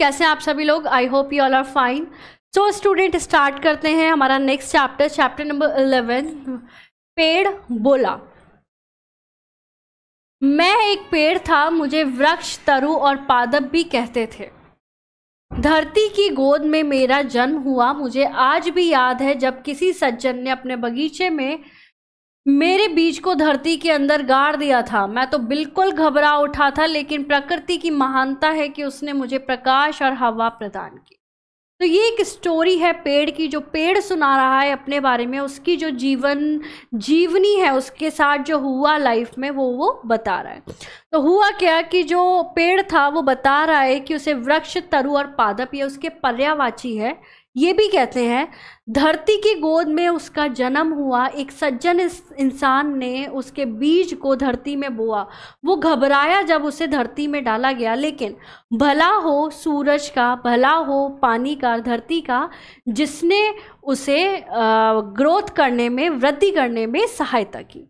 कैसे हैं आप सभी लोग I hope you all are fine so student start करते हैं हमारा next chapter chapter number eleven पेड़ बोला मैं एक पेड़ था मुझे वृक्ष तरु और पादप भी कहते थे धरती की गोद में मेरा जन्म हुआ मुझे आज भी याद है जब किसी सज्जन ने अपने बगीचे में मेरे बीज को धरती के अंदर गाड़ दिया था मैं तो बिल्कुल घबरा उठा था लेकिन प्रकृति की महानता है कि उसने मुझे प्रकाश और हवा प्रदान की तो ये एक स्टोरी है पेड़ की जो पेड़ सुना रहा है अपने बारे में उसकी जो जीवन जीवनी है उसके साथ जो हुआ लाइफ में वो वो बता रहा है तो हुआ क्या कि जो पेड़ था वो बता रहा है कि उसे वृक्ष तरु और पादप ये उसके पर्यावाची है ये भी कहते हैं धरती की गोद में उसका जन्म हुआ एक सज्जन इंसान ने उसके बीज को धरती में बोआ वो घबराया जब उसे धरती में डाला गया लेकिन भला हो सूरज का भला हो पानी का धरती का जिसने उसे ग्रोथ करने में वृद्धि करने में सहायता की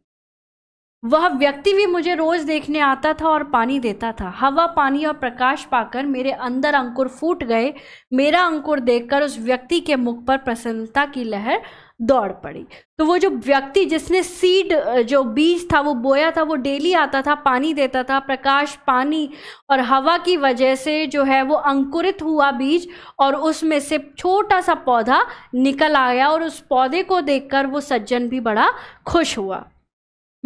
वह व्यक्ति भी मुझे रोज देखने आता था और पानी देता था हवा पानी और प्रकाश पाकर मेरे अंदर अंकुर फूट गए मेरा अंकुर देखकर उस व्यक्ति के मुख पर प्रसन्नता की लहर दौड़ पड़ी तो वो जो व्यक्ति जिसने सीड जो बीज था वो बोया था वो डेली आता था पानी देता था प्रकाश पानी और हवा की वजह से जो है वो अंकुरित हुआ बीज और उसमें से छोटा सा पौधा निकल आया और उस पौधे को देखकर वो सज्जन भी बड़ा खुश हुआ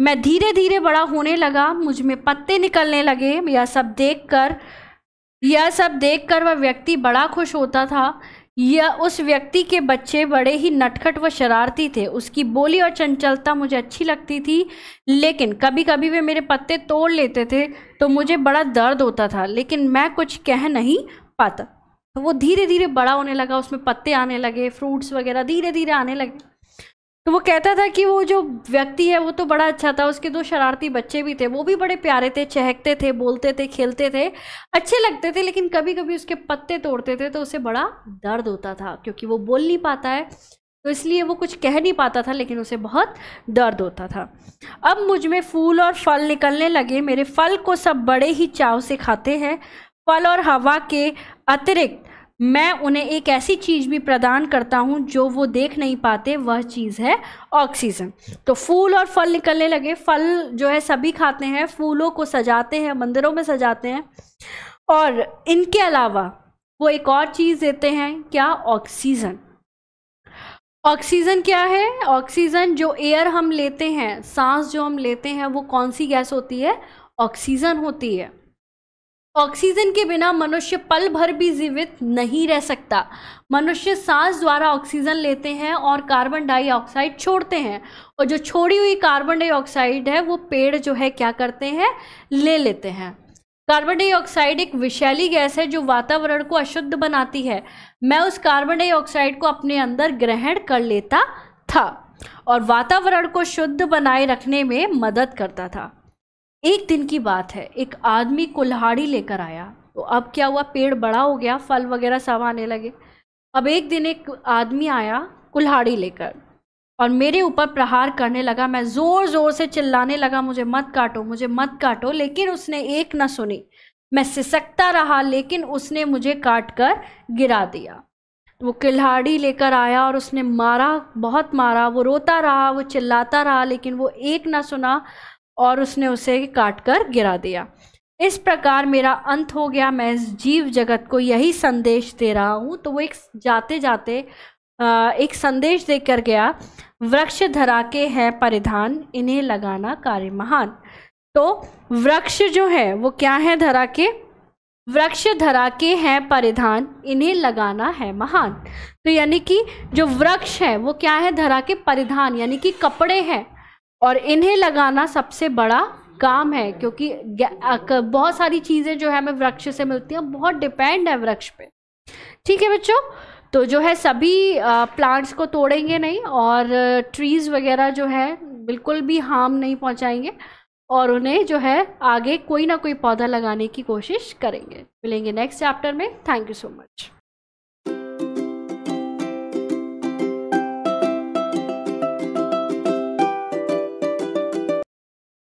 मैं धीरे धीरे बड़ा होने लगा मुझ में पत्ते निकलने लगे यह सब देखकर यह सब देखकर वह व्यक्ति बड़ा खुश होता था यह उस व्यक्ति के बच्चे बड़े ही नटखट व शरारती थे उसकी बोली और चंचलता मुझे अच्छी लगती थी लेकिन कभी कभी वे मेरे पत्ते तोड़ लेते थे तो मुझे बड़ा दर्द होता था लेकिन मैं कुछ कह नहीं पाता तो वो धीरे धीरे बड़ा होने लगा उसमें पत्ते आने लगे फ्रूट्स वगैरह धीरे धीरे आने लगे तो वो कहता था कि वो जो व्यक्ति है वो तो बड़ा अच्छा था उसके दो शरारती बच्चे भी थे वो भी बड़े प्यारे थे चहकते थे बोलते थे खेलते थे अच्छे लगते थे लेकिन कभी कभी उसके पत्ते तोड़ते थे तो उसे बड़ा दर्द होता था क्योंकि वो बोल नहीं पाता है तो इसलिए वो कुछ कह नहीं पाता था लेकिन उसे बहुत दर्द होता था अब मुझ में फूल और फल निकलने लगे मेरे फल को सब बड़े ही चाव से खाते हैं फल और हवा के अतिरिक्त मैं उन्हें एक ऐसी चीज़ भी प्रदान करता हूँ जो वो देख नहीं पाते वह चीज़ है ऑक्सीजन तो फूल और फल निकलने लगे फल जो है सभी खाते हैं फूलों को सजाते हैं मंदिरों में सजाते हैं और इनके अलावा वो एक और चीज़ देते हैं क्या ऑक्सीजन ऑक्सीजन क्या है ऑक्सीजन जो एयर हम लेते हैं सांस जो हम लेते हैं वो कौन सी गैस होती है ऑक्सीजन होती है ऑक्सीजन के बिना मनुष्य पल भर भी जीवित नहीं रह सकता मनुष्य सांस द्वारा ऑक्सीजन लेते हैं और कार्बन डाइऑक्साइड छोड़ते हैं और जो छोड़ी हुई कार्बन डाइऑक्साइड है वो पेड़ जो है क्या करते हैं ले लेते हैं कार्बन डाइऑक्साइड एक विषैली गैस है जो वातावरण को अशुद्ध बनाती है मैं उस कार्बन डाइऑक्साइड को अपने अंदर ग्रहण कर लेता था और वातावरण को शुद्ध बनाए रखने में मदद करता था एक दिन की बात है एक आदमी कुल्हाड़ी लेकर आया तो अब क्या हुआ पेड़ बड़ा हो गया फल वगैरह सब आने लगे अब एक दिन एक आदमी आया कुल्हाड़ी लेकर और मेरे ऊपर प्रहार करने लगा मैं ज़ोर ज़ोर से चिल्लाने लगा मुझे मत काटो मुझे मत काटो लेकिन उसने एक न सुनी मैं सिसकता रहा लेकिन उसने मुझे काट कर गिरा दिया वो किल्हाड़ी लेकर आया और उसने मारा बहुत मारा वो रोता रहा वो चिल्लाता रहा लेकिन वो एक ना सुना और उसने उसे काट कर गिरा दिया इस प्रकार मेरा अंत हो गया मैं इस जीव जगत को यही संदेश दे रहा हूँ तो वो एक जाते जाते एक संदेश देकर गया वृक्ष धरा के है परिधान इन्हें लगाना कार्य महान तो वृक्ष जो है वो क्या है धरा के वृक्ष धरा के हैं परिधान इन्हें लगाना है महान तो यानी कि जो वृक्ष है वो क्या है धरा के परिधान यानी कि कपड़े हैं और इन्हें लगाना सबसे बड़ा काम है क्योंकि बहुत सारी चीज़ें जो है हमें वृक्ष से मिलती हैं बहुत डिपेंड है वृक्ष पे ठीक है बच्चों तो जो है सभी प्लांट्स को तोड़ेंगे नहीं और ट्रीज़ वगैरह जो है बिल्कुल भी हार्म नहीं पहुंचाएंगे और उन्हें जो है आगे कोई ना कोई पौधा लगाने की कोशिश करेंगे मिलेंगे नेक्स्ट चैप्टर में थैंक यू सो मच